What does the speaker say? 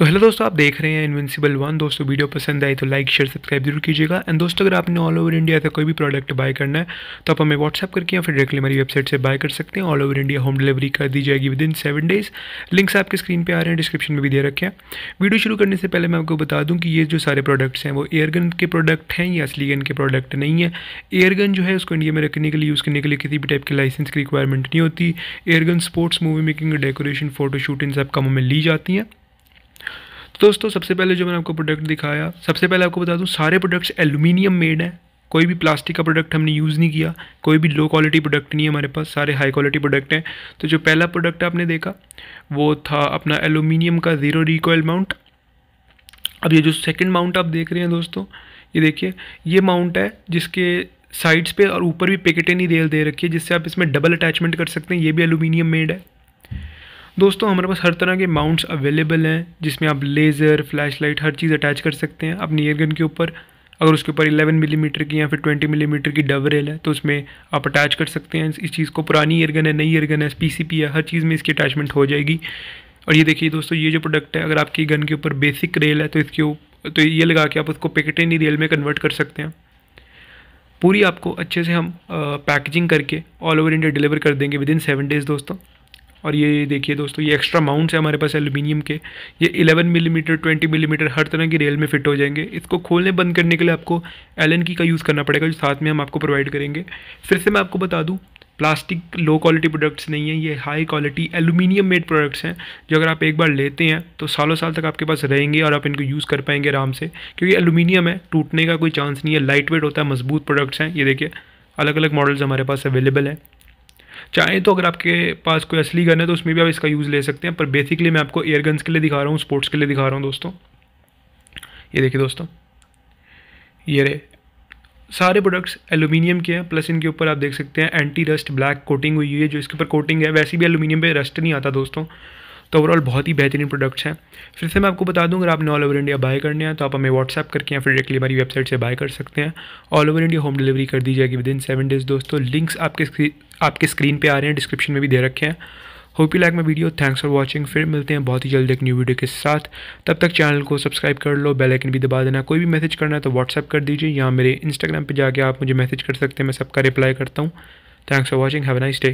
तो हेलो दोस्तों आप देख रहे हैं इनविंसिबल वन दोस्तों वीडियो पसंद आई तो लाइक शेयर सब्सक्राइब जरूर कीजिएगा एंड दोस्तों अगर आपने ऑल ओवर इंडिया से कोई भी प्रोडक्ट बाय करना है तो आप हमें व्हाट्सअप करके या फिर डायरेक्टली हमारी वेबसाइट से बाय कर सकते हैं all over India home delivery कर दी जाएगी within seven days links आपके स्क्रीन पर आ रहे हैं डिस्क्रिप्शन में भी दे रखें वीडियो शुरू करने से पहले मैं आपको बता दूँ कि ये जो सारे प्रोडक्ट्स हैं वो एयरगन के प्रोडक्ट हैं या असली गन के प्रोडक्ट नहीं है एयरगन जो है उसको इंडिया में रखने के लिए यूज़ करने के लिए किसी भी टाइप के लाइसेंस की रिक्वायरमेंट नहीं होती airgun sports movie making decoration photoshoot इन सब कामों में ली जाती हैं तो दोस्तों सबसे पहले जो मैंने आपको प्रोडक्ट दिखाया सबसे पहले आपको बता दूँ सारे प्रोडक्ट्स एलुमिनियम मेड हैं कोई भी प्लास्टिक का प्रोडक्ट हमने यूज़ नहीं किया कोई भी लो क्वालिटी प्रोडक्ट नहीं है हमारे पास सारे हाई क्वालिटी प्रोडक्ट हैं तो जो पहला प्रोडक्ट आपने देखा वो था अपना एलुमिनियम का ज़ीरो रिकॉयल माउंट अब ये जो सेकंड माउंट आप देख रहे हैं दोस्तों ये देखिए ये माउंट है जिसके साइड्स पे और ऊपर भी पैकेटें नहीं रेल दे रखी है जिससे आप इसमें डबल अटैचमेंट कर सकते हैं ये भी एलुमिनियम मेड है दोस्तों हमारे पास हर तरह के माउंट्स अवेलेबल हैं जिसमें आप लेज़र फ्लैशलाइट हर चीज़ अटैच कर सकते हैं अपनी एयरगन के ऊपर अगर उसके ऊपर 11 मिलीमीटर की या फिर 20 मिलीमीटर की डब रेल है तो उसमें आप अटैच कर सकते हैं इस चीज़ को पुरानी एयरगन है नई एयरगन है पी है हर चीज़ में इसकी अटैचमेंट हो जाएगी और ये देखिए दोस्तों ये जो प्रोडक्ट है अगर आपकी गन के ऊपर बेसिक रेल है तो इसके तो ये लगा के आप उसको पेकेटेनी रेल में कन्वर्ट कर सकते हैं पूरी आपको अच्छे से हम पैकेजिंग करके ऑल ओवर इंडिया डिलीवर कर देंगे विद इन सेवन डेज़ दोस्तों और ये देखिए दोस्तों ये एक्स्ट्रा माउंट्स है हमारे पास एलुमिनियम के ये 11 मिलीमीटर 20 मिलीमीटर हर तरह की रेल में फिट हो जाएंगे इसको खोलने बंद करने के लिए आपको एलन की का यूज़ करना पड़ेगा जो साथ में हम आपको प्रोवाइड करेंगे फिर से मैं आपको बता दूँ प्लास्टिक लो क्वालिटी प्रोडक्ट्स नहीं है ये high quality aluminium made products हैं जो अगर आप एक बार लेते हैं तो सालों साल तक आपके पास रहेंगे और आप इनको यूज़ कर पाएंगे आराम से क्योंकि एलुमिनियम है टूटने का कोई चांस नहीं है लाइट वेट होता है मजबूत प्रोडक्ट्स हैं ये देखिए अलग अलग मॉडल्स हमारे पास अवेलेबल हैं चाहें तो अगर आपके पास कोई असली गन है तो उसमें भी आप इसका यूज़ ले सकते हैं पर बेसिकली मैं आपको एयर गन्स के लिए दिखा रहा हूँ स्पोर्ट्स के लिए दिखा रहा हूँ दोस्तों ये देखिए दोस्तों ये रहे सारे प्रोडक्ट्स एलुमिनियम के हैं प्लस इनके ऊपर आप देख सकते हैं एंटी रस्ट ब्लैक कोटिंग हुई है जो इसके ऊपर कोटिंग है वैसे भी एलुमिनियम पे रस्ट नहीं आता दोस्तों तो ओवरऑल बहुत ही बेहतरीन प्रोडक्ट्स हैं फिर से मैं आपको बता दूं अगर आपने ऑल ओवर इंडिया बाय करने हैं तो आप हमें व्हाट्सअप करके या फिर डायरेक्टली हमारी वेबसाइट से बाय कर सकते हैं all over India home delivery कर दी जाएगी विद इन सेवन डेज़ दोस्तों लिंक्स आपके आपके स्क्रीन पे आ रहे हैं डिस्क्रिप्शन में भी दे रखे हैं hope you like my video thanks for watching फिर मिलते हैं बहुत ही जल्द एक न्यू वीडियो के साथ तब तक चैनल को सब्सक्राइब कर लो बेल आइकन भी दबा देना कोई भी मैसेज करना है तो व्हाट्सअप कर दीजिए या मेरे इंस्टाग्राम पर जाकर आप मुझे मैसेज कर सकते हैं मैं सबका रिप्लाई करता हूँ thanks for watching have nice day